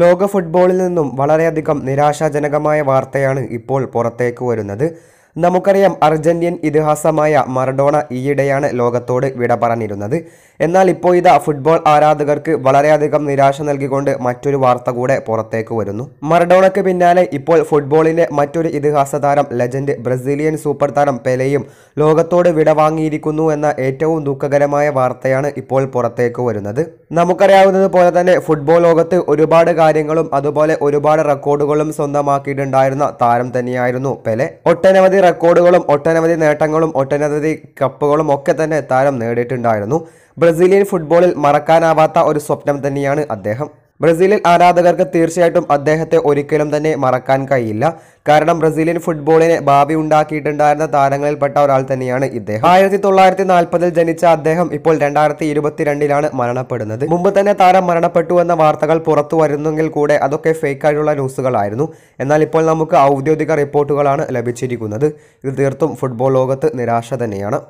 ലോക ഫുട്ബോളിൽ നിന്നും വളരെയധികം നിരാശാജനകമായ വാർത്തയാണ് ഇപ്പോൾ പുറത്തേക്ക് വരുന്നത് നമുക്കറിയാം അർജന്റീൻ ഇതിഹാസമായ മറഡോണ ഈയിടെയാണ് ലോകത്തോട് വിട പറഞ്ഞിരുന്നത് എന്നാൽ ഇപ്പോൾ ഇതാ ഫുട്ബോൾ ആരാധകർക്ക് വളരെയധികം നിരാശ നൽകിക്കൊണ്ട് മറ്റൊരു വാർത്ത കൂടെ പുറത്തേക്ക് വരുന്നു മറഡോണയ്ക്ക് പിന്നാലെ ഇപ്പോൾ ഫുട്ബോളിലെ മറ്റൊരു ഇതിഹാസ താരം ലെജൻഡ് ബ്രസീലിയൻ സൂപ്പർ താരം പെലെയും ലോകത്തോട് വിട വാങ്ങിയിരിക്കുന്നു എന്ന ഏറ്റവും ദുഃഖകരമായ വാർത്തയാണ് ഇപ്പോൾ പുറത്തേക്ക് വരുന്നത് നമുക്കറിയാവുന്നത് പോലെ തന്നെ ഫുട്ബോൾ ലോകത്ത് ഒരുപാട് കാര്യങ്ങളും അതുപോലെ ഒരുപാട് റെക്കോർഡുകളും സ്വന്തമാക്കിയിട്ടുണ്ടായിരുന്ന താരം തന്നെയായിരുന്നു പെലെ ഒട്ടനവധി റെക്കോർഡുകളും ഒട്ടനവധി നേട്ടങ്ങളും ഒട്ടനവധി കപ്പുകളും ഒക്കെ തന്നെ താരം നേടിയിട്ടുണ്ടായിരുന്നു ബ്രസീലിയൻ ഫുട്ബോളിൽ മറക്കാനാവാത്ത ഒരു സ്വപ്നം തന്നെയാണ് അദ്ദേഹം ബ്രസീലിൽ ആരാധകർക്ക് തീർച്ചയായിട്ടും അദ്ദേഹത്തെ ഒരിക്കലും തന്നെ മറക്കാൻ കഴിയില്ല കാരണം ബ്രസീലിയൻ ഫുട്ബോളിനെ ഭാവി ഉണ്ടാക്കിയിട്ടുണ്ടായിരുന്ന താരങ്ങളിൽപ്പെട്ട ഒരാൾ തന്നെയാണ് ഇദ്ദേഹം ആയിരത്തി തൊള്ളായിരത്തി നാൽപ്പതിൽ ജനിച്ച അദ്ദേഹം ഇപ്പോൾ രണ്ടായിരത്തി ഇരുപത്തിരണ്ടിലാണ് മരണപ്പെടുന്നത് മുമ്പ് തന്നെ താരം മരണപ്പെട്ടു എന്ന വാർത്തകൾ പുറത്തു വരുന്നെങ്കിൽ കൂടെ അതൊക്കെ ഫേക്കായിട്ടുള്ള ന്യൂസുകളായിരുന്നു എന്നാൽ ഇപ്പോൾ നമുക്ക് ഔദ്യോഗിക റിപ്പോർട്ടുകളാണ് ലഭിച്ചിരിക്കുന്നത് ഇത് തീർത്തും ഫുട്ബോൾ ലോകത്ത് നിരാശ തന്നെയാണ്